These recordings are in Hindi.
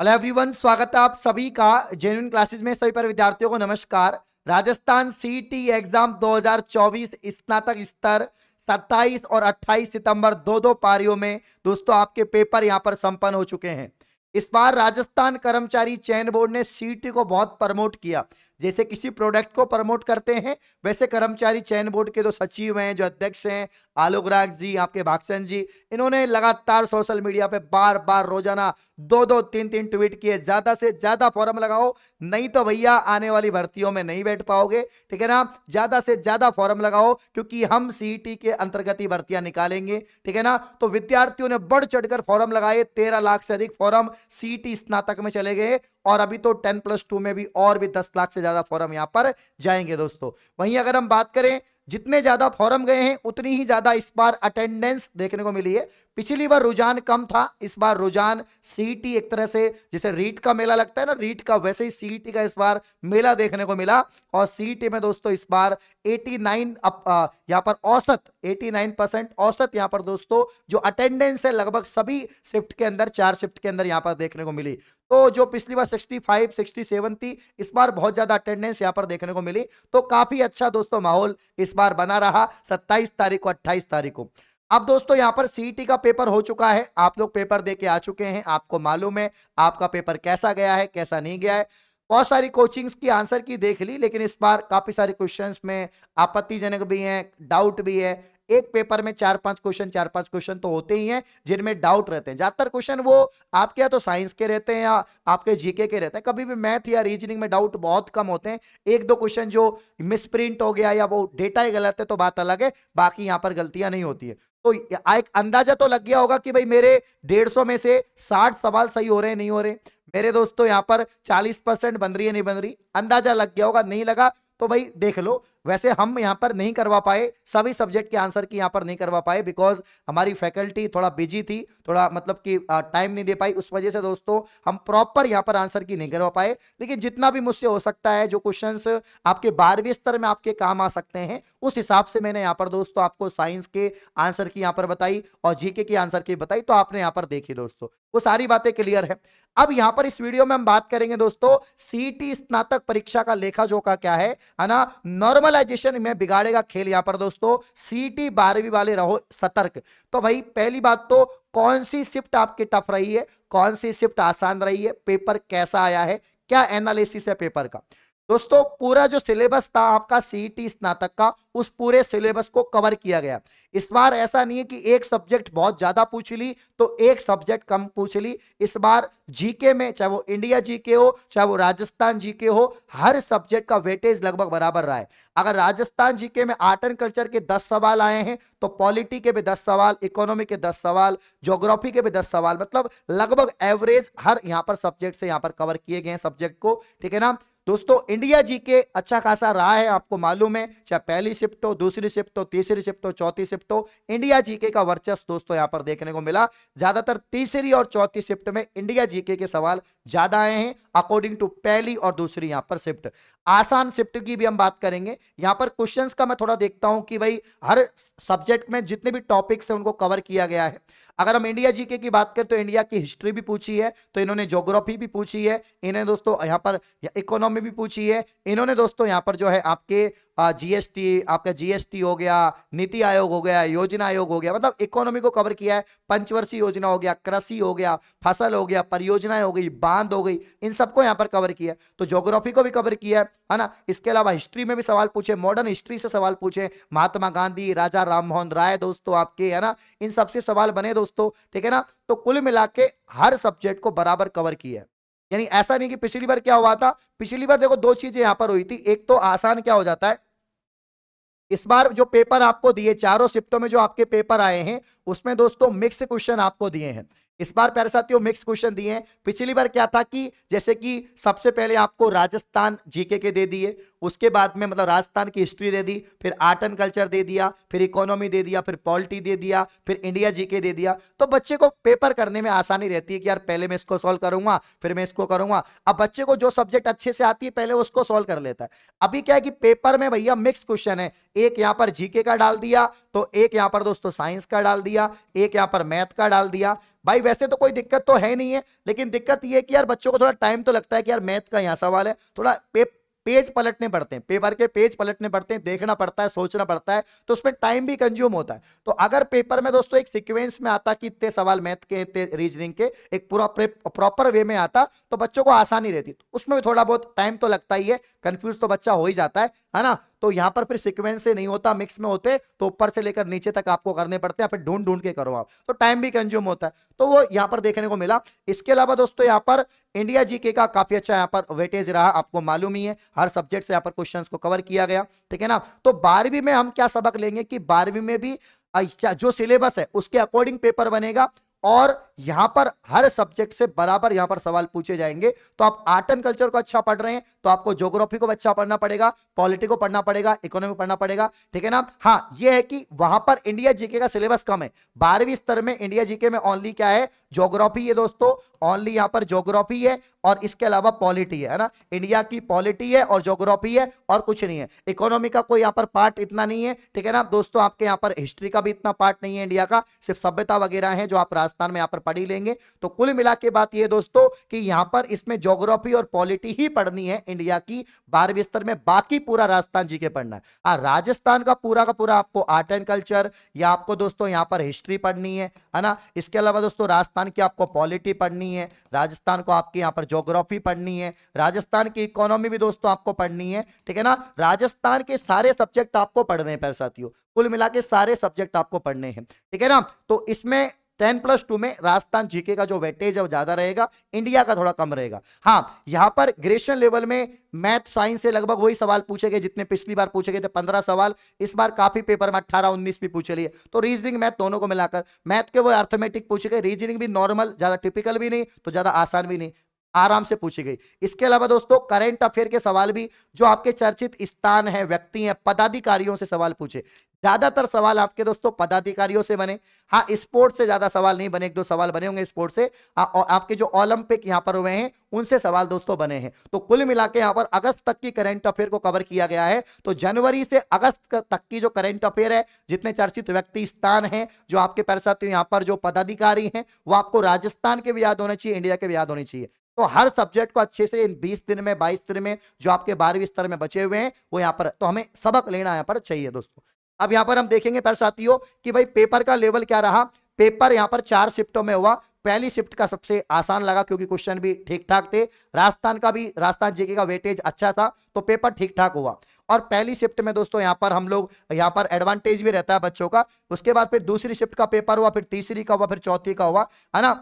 हेलो एवरीवन स्वागत है आप सभी का जेन्यून क्लासेज में सभी पर विद्यार्थियों को नमस्कार राजस्थान सीटी एग्जाम 2024 स्नातक स्तर 27 और 28 सितंबर दो दो पारियों में दोस्तों आपके पेपर यहां पर संपन्न हो चुके हैं इस बार राजस्थान कर्मचारी चयन बोर्ड ने सीटी को बहुत प्रमोट किया जैसे किसी प्रोडक्ट को प्रमोट करते हैं वैसे कर्मचारी चयन बोर्ड के जो सचिव हैं जो अध्यक्ष हैं आलोक राग जी आपके भागसन जी इन्होंने लगातार सोशल मीडिया पे बार बार रोजाना दो दो तीन तीन ट्वीट किए ज्यादा से ज्यादा फॉर्म लगाओ नहीं तो भैया आने वाली भर्तियों में नहीं बैठ पाओगे ठीक है ना ज्यादा से ज्यादा फॉर्म लगाओ क्योंकि हम सीई e के अंतर्गत ही भर्तियां निकालेंगे ठीक है ना तो विद्यार्थियों ने बढ़ चढ़कर फॉर्म लगाए तेरह लाख से अधिक फॉर्म सीई e स्नातक में चले गए और अभी तो टेन प्लस टू में भी और भी दस लाख से ज्यादा ज्यादा फॉरम यहाँ पर जाएंगे दोस्तों वहीं अगर हम बात करें जितने ज्यादा फॉरम गए हैं उतनी ही ज्यादा इस बार अटेंडेंस देखने को मिली है पिछली बार रुझान कम था इस बार रुझान सीटी एक तरह से जैसे रीट का मेला लगता है ना रीट का वैसे ही सीटी का इस बार मेला देखने को मिला और सीईटी में दोस्तों इस बार 89 नाइन यहाँ पर औसत 89 परसेंट औसत यहाँ पर दोस्तों जो अटेंडेंस है लगभग सभी शिफ्ट के अंदर चार शिफ्ट के अंदर यहाँ पर देखने को मिली तो जो पिछली बार 65, 67 थी इस बार बहुत ज्यादा अटेंडेंस यहाँ पर देखने को मिली तो काफी अच्छा दोस्तों माहौल इस बार बना रहा 27 तारीख को 28 तारीख को अब दोस्तों यहां पर सीटी e का पेपर हो चुका है आप लोग पेपर दे के आ चुके हैं आपको मालूम है आपका पेपर कैसा गया है कैसा नहीं गया है बहुत सारी कोचिंग्स की आंसर की देख ली लेकिन इस बार काफी सारे क्वेश्चंस में आपत्तिजनक भी हैं डाउट भी है एक पेपर में चार पांच क्वेश्चन चार पांच क्वेश्चन तो होते ही हैं जिनमें डाउट रहते हैं ज्यादातर क्वेश्चन वो आपके या तो साइंस के रहते हैं या आपके जीके के रहते हैं कभी भी मैथ या रीजनिंग में डाउट बहुत कम होते हैं एक दो क्वेश्चन जो मिसप्रिंट हो गया या वो डेटा ही गलत है तो बात अलग है बाकी यहाँ पर गलतियां नहीं होती है तो एक अंदाजा तो लग गया होगा कि भाई मेरे डेढ़ सौ में से साठ सवाल सही हो रहे हैं नहीं हो रहे मेरे दोस्तों यहाँ पर चालीस परसेंट बन रही है नहीं बन रही अंदाजा लग गया होगा नहीं लगा तो भाई देख लो वैसे हम यहाँ पर नहीं करवा पाए सभी सब्जेक्ट के आंसर की यहाँ पर नहीं करवा पाए बिकॉज हमारी फैकल्टी थोड़ा बिजी थी थोड़ा मतलब कि टाइम नहीं दे पाई उस वजह से दोस्तों हम प्रॉपर यहाँ पर आंसर की नहीं करवा पाए लेकिन जितना भी मुझसे हो सकता है जो क्वेश्चन आपके बारहवीं स्तर में आपके काम आ सकते हैं उस हिसाब से मैंने यहाँ पर दोस्तों आपको साइंस के आंसर की यहाँ पर बताई और जीके की आंसर की बताई तो आपने यहाँ पर देखी दोस्तों वो सारी बातें क्लियर है अब यहाँ पर इस वीडियो में हम बात करेंगे दोस्तों सीटी स्नातक परीक्षा का लेखा जोखा क्या है ना नॉर्मल नॉर्मलाइजेशन में बिगाड़ेगा खेल यहां पर दोस्तों सीटी बारहवीं वाले रहो सतर्क तो भाई पहली बात तो कौन सी शिफ्ट आपकी टफ रही है कौन सी शिफ्ट आसान रही है पेपर कैसा आया है क्या एनालिसिस है पेपर का दोस्तों पूरा जो सिलेबस था आपका सीईटी e स्नातक का उस पूरे सिलेबस को कवर किया गया इस बार ऐसा नहीं है कि एक सब्जेक्ट बहुत ज्यादा पूछ ली तो एक सब्जेक्ट कम पूछ ली इस बार जीके में चाहे वो इंडिया जीके हो चाहे वो राजस्थान जीके हो हर सब्जेक्ट का वेटेज लगभग बराबर रहा है अगर राजस्थान जीके में आर्ट एंड कल्चर के दस सवाल आए हैं तो पॉलिटी के भी दस सवाल इकोनॉमी के दस सवाल ज्योग्राफी के भी दस सवाल मतलब लगभग एवरेज हर यहाँ पर सब्जेक्ट से यहाँ पर कवर किए गए सब्जेक्ट को ठीक है ना दोस्तों इंडिया जी के अच्छा खासा रहा है आपको मालूम है चाहे पहली शिफ्ट हो दूसरी शिफ्ट हो तीसरी शिफ्ट हो चौथी शिफ्ट हो इंडिया जीके का वर्चस्व दोस्तों यहां पर देखने को मिला ज्यादातर तीसरी और चौथी शिफ्ट में इंडिया जीके के सवाल ज्यादा आए हैं अकॉर्डिंग टू पहली और दूसरी यहां पर शिफ्ट आसान शिफ्ट की भी हम बात करेंगे यहां पर क्वेश्चन का मैं थोड़ा देखता हूं कि भाई हर सब्जेक्ट में जितने भी टॉपिक्स है उनको कवर किया गया है अगर हम इंडिया जीके की बात करें तो इंडिया की हिस्ट्री भी पूछी है तो इन्होंने जोग्राफी भी पूछी है इन्हें दोस्तों यहाँ पर इकोनॉमी एग्जाम में भी पूछी है इन्होंने दोस्तों यहाँ पर जो है आपके जीएसटी आपका जीएसटी हो गया नीति आयोग हो गया योजना आयोग हो गया मतलब इकोनॉमी को कवर किया है पंचवर्षीय योजना हो गया कृषि हो गया फसल हो गया परियोजनाएं हो गई बांध हो गई इन सबको यहाँ पर कवर किया है तो जोग्राफी को भी कवर किया है ना इसके अलावा हिस्ट्री में भी सवाल पूछे मॉडर्न हिस्ट्री से सवाल पूछे महात्मा गांधी राजा राम राय दोस्तों आपके है ना इन सबसे सवाल बने दोस्तों ठीक है ना तो कुल मिला हर सब्जेक्ट को बराबर कवर किया है यानी ऐसा नहीं कि पिछली बार क्या हुआ था पिछली बार देखो दो चीजें यहां पर हुई थी एक तो आसान क्या हो जाता है इस बार जो पेपर आपको दिए चारों शिफ्टों में जो आपके पेपर आए हैं उसमें दोस्तों मिक्स क्वेश्चन आपको दिए हैं इस बार प्यारे साथियों मिक्स क्वेश्चन दिए हैं पिछली बार क्या था कि जैसे कि सबसे पहले आपको राजस्थान जीके के दे दिए उसके बाद में मतलब राजस्थान की हिस्ट्री दे दी फिर आर्ट एंड कल्चर दे दिया फिर इकोनॉमी दे दिया फिर पॉलिटी दे दिया फिर इंडिया जीके दे दिया तो बच्चे को पेपर करने में आसानी रहती है कि यार पहले मैं इसको सॉल्व करूंगा फिर मैं इसको करूंगा अब बच्चे को जो सब्जेक्ट अच्छे से आती है पहले उसको सॉल्व कर लेता है अभी क्या है कि पेपर में भैया मिक्स क्वेश्चन है एक यहाँ पर जीके का डाल दिया तो एक यहाँ पर दोस्तों साइंस का डाल दिया एक यहाँ पर मैथ का डाल दिया भाई वैसे तो कोई दिक्कत तो है नहीं है लेकिन दिक्कत ये है कि यार बच्चों को थोड़ा टाइम तो लगता है कि यार मैथ का यहाँ सवाल है थोड़ा पेपर पेज पलटने पड़ते हैं पेपर के पेज पलटने पड़ते हैं देखना पड़ता है सोचना पड़ता है तो उसमें टाइम भी कंज्यूम होता है तो अगर पेपर में दोस्तों एक सिक्वेंस में आता कि इतने सवाल मैथ के इतने रीजनिंग के एक पूरा प्रॉपर वे में आता तो बच्चों को आसानी रहती तो उसमें भी थोड़ा बहुत टाइम तो लगता ही है कंफ्यूज तो बच्चा हो ही जाता है है ना तो यहां पर फिर सिक्वेंस से नहीं होता मिक्स में होते तो ऊपर से लेकर नीचे तक आपको करने पड़ते हैं फिर ढूंढ ढूंढ के करो आप तो टाइम भी कंज्यूम होता है तो वो यहां पर देखने को मिला इसके अलावा दोस्तों यहां पर इंडिया जीके का काफी अच्छा यहाँ पर वेटेज रहा आपको मालूम ही है हर सब्जेक्ट से यहां पर क्वेश्चन को कवर किया गया ठीक है ना तो बारहवीं में हम क्या सबक लेंगे कि बारहवीं में भी जो सिलेबस है उसके अकॉर्डिंग पेपर बनेगा और यहां पर हर सब्जेक्ट से बराबर यहां पर सवाल पूछे जाएंगे तो आप आर्ट एंड कल्चर को अच्छा पढ़ रहे हैं तो आपको ज्योग्राफी को अच्छा पढ़ना पड़ेगा पॉलिटी को पढ़ना पड़ेगा इकोनॉमी पढ़ना पड़ेगा ठीक है ना हाँ ये है कि वहां पर इंडिया जीके का सिलेबस कम है बारहवीं स्तर में इंडिया जीके में ओनली क्या है जोग्राफी है दोस्तों ओनली यहाँ पर जोग्राफी है और इसके अलावा पॉलिटी है ना इंडिया की पॉलिटी है और जोग्राफी है और कुछ नहीं है इकोनॉमी का कोई यहाँ पर पार्ट इतना नहीं है ठीक है ना दोस्तों आपके यहाँ पर हिस्ट्री का भी इतना पार्ट नहीं है इंडिया का सिर्फ सभ्यता वगैरह है जो आप राजस्थान में यहाँ पर पढ़ी लेंगे तो कुल मिला के बात यह दोस्तों कि यहाँ पर इसमें जोग्राफी और पॉलिटी ही पढ़नी है इंडिया की बारहवीं स्तर में बाकी पूरा राजस्थान जी के पढ़ना है हाँ, राजस्थान का पूरा का पूरा आपको आर्ट एंड कल्चर या आपको दोस्तों यहाँ पर हिस्ट्री पढ़नी है ना इसके अलावा दोस्तों राजस्थान राजस्थान की आपको पॉलिटी पढ़नी है राजस्थान को आपके यहाँ पर जोग्राफी पढ़नी है राजस्थान की इकोनॉमी भी दोस्तों आपको पढ़नी है ठीक है ना राजस्थान के सारे सब्जेक्ट आपको पढ़ने हैं पर साथियों कुल मिला के सारे सब्जेक्ट आपको पढ़ने हैं ठीक है ना तो इसमें टेन प्लस टू में राजस्थान जीके का जो वेटेज है वो ज्यादा रहेगा इंडिया का थोड़ा कम रहेगा हाँ यहां पर ग्रेशन लेवल में मैथ साइंस से लगभग वही सवाल पूछे गए जितने पिछली बार पूछे गए थे पंद्रह सवाल इस बार काफी पेपर में अट्ठारह उन्नीस भी पूछे लिए तो रीजनिंग मैथ दोनों को मिलाकर मैथ के वो अर्थमेटिक पूछे गए रीजनिंग भी नॉर्मल ज्यादा टिपिकल भी नहीं तो ज्यादा आसान भी नहीं आराम से पूछी गई इसके अलावा दोस्तों करेंट अफेयर के सवाल भी जो आपके चर्चित स्थान है व्यक्ति है पदाधिकारियों से सवाल पूछे ज्यादातर सवाल आपके दोस्तों पदाधिकारियों से बने हाँ स्पोर्ट से ज्यादा सवाल नहीं बने एक दो सवाल बने होंगे स्पोर्ट से आ, और आपके जो ओलंपिक यहाँ पर हुए हैं उनसे सवाल दोस्तों बने हैं तो कुल मिला के यहाँ पर अगस्त तक की करेंट अफेयर को कवर किया गया है तो जनवरी से अगस्त तक की जो करेंट अफेयर है जितने चर्चित व्यक्ति स्थान है जो आपके पैर साथियों तो यहाँ पर जो पदाधिकारी है वो आपको राजस्थान के भी याद होने चाहिए इंडिया के भी याद होने चाहिए तो हर सब्जेक्ट को अच्छे से इन 20 दिन में 22 दिन में जो आपके बारहवीं स्तर में बचे हुए हैं वो यहाँ पर तो हमें सबक लेना यहाँ पर चाहिए दोस्तों अब यहाँ पर हम देखेंगे पर साथियों कि भाई पेपर का लेवल क्या रहा पेपर यहाँ पर चार शिफ्टों में हुआ पहली शिफ्ट का सबसे आसान लगा क्योंकि क्वेश्चन भी ठीक ठाक थे राजस्थान का भी राजस्थान जीके का वेटेज अच्छा था तो पेपर ठीक ठाक हुआ और पहली शिफ्ट में दोस्तों यहाँ पर हम लोग यहाँ पर एडवांटेज भी रहता है बच्चों का उसके बाद फिर दूसरी शिफ्ट का पेपर हुआ फिर तीसरी का हुआ फिर चौथी का हुआ है ना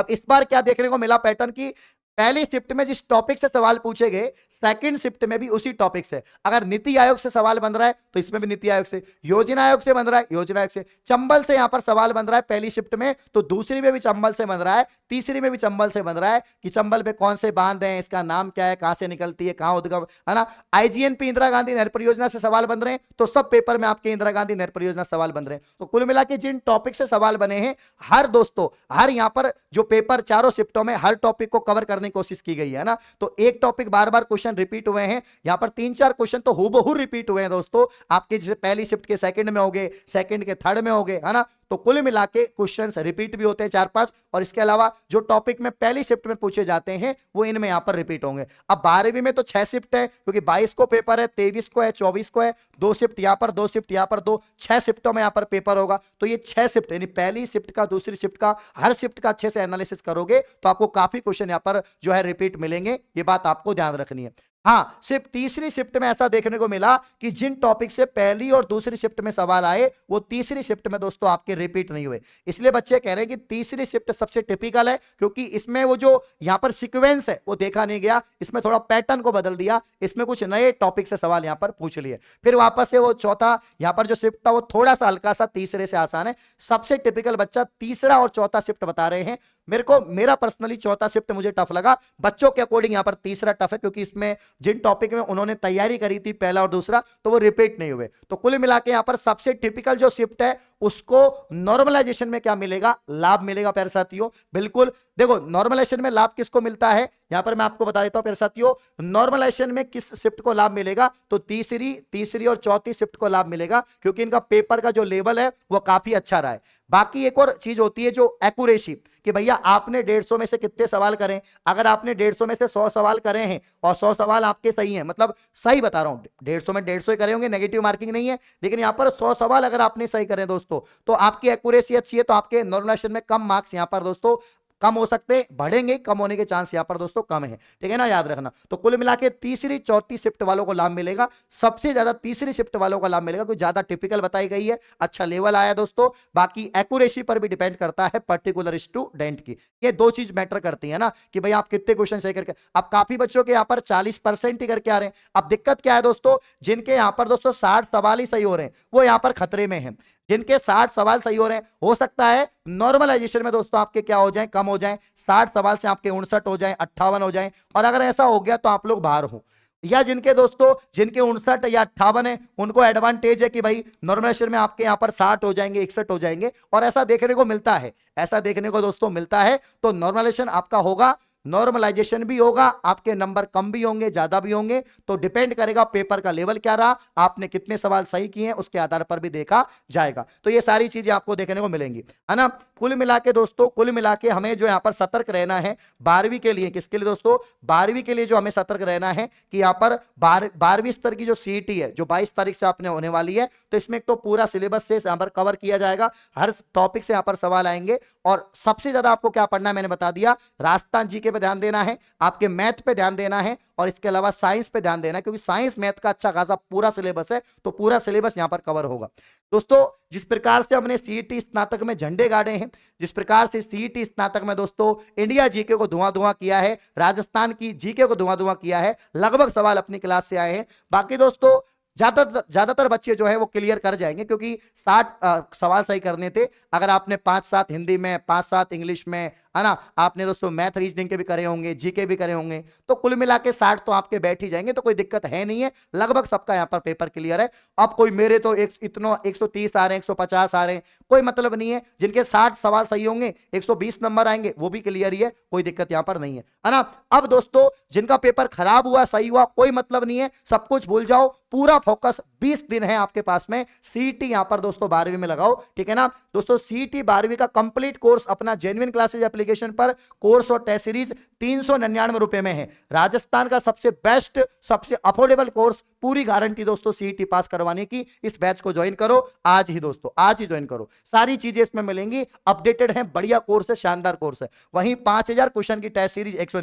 अब इस बार क्या देखने को मिला पैटर्न की पहली शिफ्ट में जिस टॉपिक से सवाल पूछे गए सेकंड शिफ्ट में भी उसी टॉपिक से अगर नीति आयोग से सवाल बन रहा है तो इसमें भी नीति आयोग से योजना आयोग से बन रहा है योजना आयोग से चंबल से यहां पर सवाल बन रहा है पहली शिफ्ट में तो दूसरी में भी चंबल से बन रहा है तीसरी में भी चंबल से बन रहा है कि चंबल पे कौन से बांध है इसका नाम क्या है कहां से निकलती है कहां उद्गम है ना आईजीएनपी इंदिरा गांधी नहर परियोजना से सवाल बन रहे हैं तो सब पेपर में आपके इंदिरा गांधी नहर परियोजना सवाल बन रहे हैं तो कुल मिला जिन टॉपिक से सवाल बने हैं हर दोस्तों हर यहां पर जो पेपर चारों शिफ्टों में हर टॉपिक को कवर करने की कोशिश की गई है ना तो एक टॉपिक बार बार क्वेश्चन रिपीट हुए हैं यहां पर तीन चार क्वेश्चन तो हूबहू रिपीट हुए हैं दोस्तों आपके जैसे पहली शिफ्ट के सेकंड में हो गए सेकंड के थर्ड में हो गए है ना तो कुल मिला के क्वेश्चन रिपीट भी होते हैं चार पांच और इसके अलावा जो टॉपिक में पहली शिफ्ट में पूछे जाते हैं वो इनमें यहाँ पर रिपीट होंगे अब बारहवीं में तो छह शिफ्ट है क्योंकि बाईस को पेपर है तेईस को है चौबीस को है दो शिफ्ट यहाँ पर दो शिफ्ट यहाँ पर दो छह शिफ्टों में यहाँ पर पेपर होगा तो ये छह शिफ्ट यानी पहली शिफ्ट का दूसरी शिफ्ट का हर शिफ्ट का अच्छे से एनालिसिस करोगे तो आपको काफी क्वेश्चन यहाँ पर जो है रिपीट मिलेंगे ये बात आपको ध्यान रखनी है हाँ सिर्फ तीसरी शिफ्ट में ऐसा देखने को मिला कि जिन टॉपिक से पहली और दूसरी शिफ्ट में सवाल आए वो तीसरी शिफ्ट में दोस्तों आपके रिपीट नहीं हुए इसलिए बच्चे कह रहे हैं कि तीसरी शिफ्ट सबसे टिपिकल है क्योंकि इसमें वो जो यहाँ पर सिक्वेंस है वो देखा नहीं गया इसमें थोड़ा पैटर्न को बदल दिया इसमें कुछ नए टॉपिक से सवाल यहाँ पर पूछ लिए फिर वापस से वो चौथा यहाँ पर जो शिफ्ट था वो थोड़ा सा हल्का सा तीसरे से आसान है सबसे टिपिकल बच्चा तीसरा और चौथा शिफ्ट बता रहे हैं मेरे को मेरा पर्सनली चौथा शिफ्ट मुझे टफ लगा बच्चों के अकॉर्डिंग यहाँ पर तीसरा टफ है क्योंकि इसमें जिन टॉपिक में उन्होंने तैयारी करी थी पहला और दूसरा तो वो रिपीट नहीं हुए तो कुल मिला के यहां पर सबसे टिपिकल जो शिफ्ट है उसको नॉर्मलाइजेशन में क्या मिलेगा लाभ मिलेगा प्यारे साथियों बिल्कुल देखो नॉर्मलाइजेशन में लाभ किसको मिलता है यहां पर मैं आपको बता देता हूं साथियों नॉर्मलाइजेशन में किस शिफ्ट को लाभ मिलेगा तो तीसरी तीसरी और चौथी शिफ्ट को लाभ मिलेगा क्योंकि इनका पेपर का जो लेवल है वो काफी अच्छा रहा है बाकी एक और चीज होती है जो एक्यूरेसी कि भैया आपने डेढ़ सौ में से कितने सवाल करें अगर आपने डेढ़ सौ में से सौ सवाल करें हैं और सौ सवाल आपके सही हैं मतलब सही बता रहा हूं डेढ़ सौ में डेढ़ सौ ही करे होंगे नेगेटिव मार्किंग नहीं है लेकिन यहां पर सौ सवाल अगर आपने सही करें दोस्तों तो आपकी एक्यूरेसी अच्छी है तो आपके नॉर्मलाइजेशन में कम मार्क्स यहां पर दोस्तों कम हो सकते हैं बढ़ेंगे कम होने के चांस यहाँ पर दोस्तों कम है ठीक है ना याद रखना तो कुल मिला के तीसरी चौथी शिफ्ट वालों को लाभ मिलेगा सबसे ज्यादा तीसरी शिफ्ट वालों का लाभ मिलेगा कोई ज्यादा टिपिकल बताई गई है अच्छा लेवल आया दोस्तों बाकी एक्यूरेसी पर भी डिपेंड करता है पर्टिकुलर स्टूडेंट की ये दो चीज मैटर करती है ना कि भाई आप कितने क्वेश्चन सही करके अब काफी बच्चों के यहाँ पर चालीस ही करके आ रहे हैं अब दिक्कत क्या है दोस्तों जिनके यहाँ पर दोस्तों साठ सवाल ही सही हो रहे हैं वो यहाँ पर खतरे में है जिनके 60 सवाल सही हो रहे हैं हो सकता है नॉर्मलाइजेशन में दोस्तों आपके क्या हो जाए कम हो जाए 60 सवाल से आपके उनसठ हो जाए अट्ठावन हो जाए और अगर ऐसा हो गया तो आप लोग बाहर हो या जिनके दोस्तों जिनके उनसठ या अट्ठावन है उनको एडवांटेज है कि भाई नॉर्मलाइजेशन में आपके यहाँ पर साठ हो जाएंगे इकसठ हो जाएंगे और ऐसा देखने को मिलता है ऐसा देखने को दोस्तों मिलता है तो नॉर्मलाइजेशन आपका होगा नॉर्मलाइजेशन भी होगा आपके नंबर कम भी होंगे ज्यादा भी होंगे तो डिपेंड करेगा पेपर का लेवल क्या रहा आपने कितने सवाल सही किए हैं उसके आधार पर भी देखा जाएगा तो ये सारी चीजें आपको देखने को मिलेंगी है ना कुल मिला के दोस्तों कुल मिला के हमें जो यहाँ पर सतर्क रहना है बारहवीं के लिए किसके लिए दोस्तों बारहवीं के लिए जो हमें सतर्क रहना है कि यहाँ पर बारहवीं स्तर की जो सी है जो बाईस तारीख से आपने होने वाली है तो इसमें तो पूरा सिलेबस से यहाँ पर कवर किया जाएगा हर टॉपिक से यहाँ पर सवाल आएंगे और सबसे ज्यादा आपको क्या पढ़ना है मैंने बता दिया राजस्थान जी पे ध्यान देना है आपके मैथ पे ध्यान देना है और इसके अलावा साइंस पे ध्यान देना है क्योंकि साइंस मैथ का अच्छा खासा पूरा सिलेबस है तो पूरा सिलेबस यहाँ पर कवर होगा दोस्तों जिस प्रकार से हमने सीईटी e स्नातक में झंडे गाड़े हैं जिस प्रकार से सीईटी स्नातक में दोस्तों इंडिया जीके को धुआं धुआं किया है राजस्थान की जीके को धुआं धुआं किया है लगभग सवाल अपनी क्लास से आए हैं बाकी दोस्तों ज्यादातर बच्चे जो है वो क्लियर कर जाएंगे क्योंकि साठ सवाल सही करने थे अगर आपने पांच सात हिंदी में पांच सात इंग्लिश में है ना आपने दोस्तों मैथ रीजनिंग के भी करे होंगे जीके भी करे होंगे तो कुल मिला के साठ तो आपके बैठ ही जाएंगे तो कोई दिक्कत है नहीं है लगभग सबका यहाँ पर पेपर क्लियर है अब कोई मेरे तो एक, इतना तीस आ रहे हैं पचास आ रहे हैं कोई मतलब नहीं है जिनके साठ सवाल सही होंगे बीस नंबर आएंगे वो भी क्लियर ही है कोई दिक्कत यहाँ पर नहीं है है ना अब दोस्तों जिनका पेपर खराब हुआ सही हुआ कोई मतलब नहीं है सब कुछ भूल जाओ पूरा फोकस बीस दिन है आपके पास में सीटी e यहाँ पर दोस्तों बारहवीं में लगाओ ठीक है ना दोस्तों सीटी e बारहवीं का कंप्लीट कोर्स अपना जेन्यन क्लासेज एप्लीकेशन पर कोर्स और टेस्ट सीरीज तीन सौ निन्यानवे रुपए में है राजस्थान का सबसे बेस्ट सबसे अफोर्डेबल कोर्स पूरी गारंटी दोस्तों सीई पास e करवाने की इस बैच को ज्वाइन करो आज ही दोस्तों आज ही ज्वाइन करो सारी चीजें इसमें मिलेंगी अपडेटेड है बढ़िया कोर्स है शानदार कोर्स है वहीं पांच हजार क्वेश्चन की टेस्ट सीरीज एक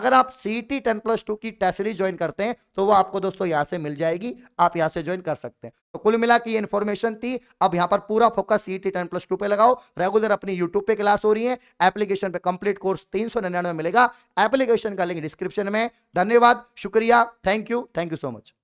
अगर आप सीईटी टेन प्लस टू की टेस्ट सीरीज ज्वाइन करते हैं तो वो आपको दोस्तों यहां से मिल जाएगी आप यहां से ज्वाइन कर सकते हैं तो कुल मिला के ये इन्फॉर्मेशन थी अब यहाँ पर पूरा focus C T ten plus two पे लगाओ रेगुलर अपनी यूट्यूब पे क्लास हो रही है एप्लीकेशन पे कंप्लीट कोर्स तीन सौ निन्यानवे मिलेगा एप्लीकेशन का लिंक डिस्क्रिप्शन में धन्यवाद शुक्रिया thank you thank you so much